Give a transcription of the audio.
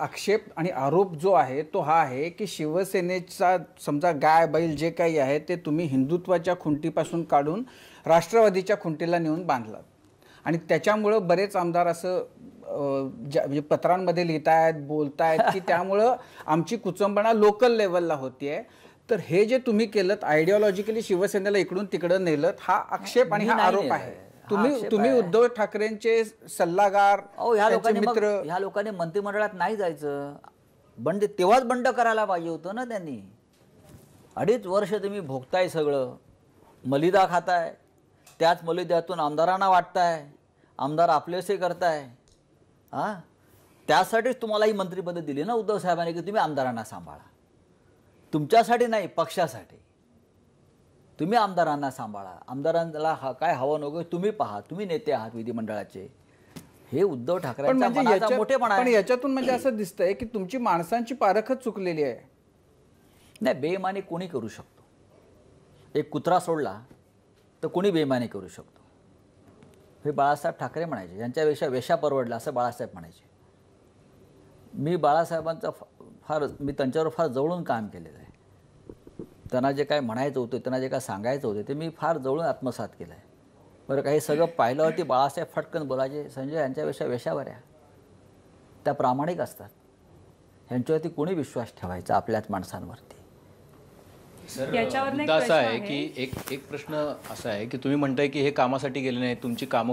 आक्षेप आणि आरोप जो आहे तो हा आहे की शिवसेनेचा समजा गाय बैल जे काही आहे ते तुम्ही हिंदुत्वाच्या खुंटीपासून काढून राष्ट्रवादीच्या खुंटीला नेऊन बांधलात आणि त्याच्यामुळं बरेच आमदार असं म्हणजे पत्रांमध्ये लिहितायत बोलतायत की त्यामुळं आमची कुचंबणा लोकल लेवलला होतीये तर हे जे तुम्ही केलं आयडिओलॉजिकली शिवसेनेला इकडून तिकडं नेलत हा आक्षेप आणि हा आरोप आहे तुम्ही तुम्ही उद्धव ठाकरेंचे सल्लागार ह्या लोकांनी मित्र ह्या लोकांनी मंत्रिमंडळात नाही जायचं बंड तेव्हाच बंड करायला पाहिजे होतं ना त्यांनी अडीच वर्ष तुम्ही भोगताय सगळं मलिदा खाताय त्याच मलिद्यातून आमदारांना वाटताय आमदार आपलेसे करताय हा त्यासाठीच तुम्हाला ही मंत्रिपदं दिली ना उद्धव साहेबांनी की तुम्ही आमदारांना सांभाळा तुमच्यासाठी नाही पक्षासाठी तुम्ही आमदारांना सांभाळा आमदारांना हा काय हवं नको तुम्ही पहा तुम्ही नेते आहात विधिमंडळाचे हे उद्धव ठाकरे म्हणजे मोठे पण याच्यातून म्हणजे असं दिसतंय की तुमची माणसांची पारखच चुकलेली आहे नाही बेमानी कोणी करू शकतो एक कुत्रा सोडला तर कोणी बेमानी करू शकतो हे बाळासाहेब ठाकरे म्हणायचे वेशा वेशा परवडला असं बाळासाहेब म्हणायचे मी बाळासाहेबांचा फार मी त्यांच्यावर फार जवळून काम केलेलं आहे त्यांना जे काय म्हणायचं होतं त्यांना जे काय सांगायचं होतं ते मी फार जवळून आत्मसात केलं आहे बरं काही सगळं पाहिल्यावरती बाळासाहेब फटकन बोलायचे संजय यांच्यापेक्षा वेशावऱ्या त्या प्रामाणिक असतात ह्यांच्यावरती कोणी विश्वास ठेवायचा आपल्याच माणसांवरती याच्यावर असा आहे की एक एक प्रश्न असा आहे की तुम्ही म्हणताय की हे कामासाठी गेले नाही तुमची कामं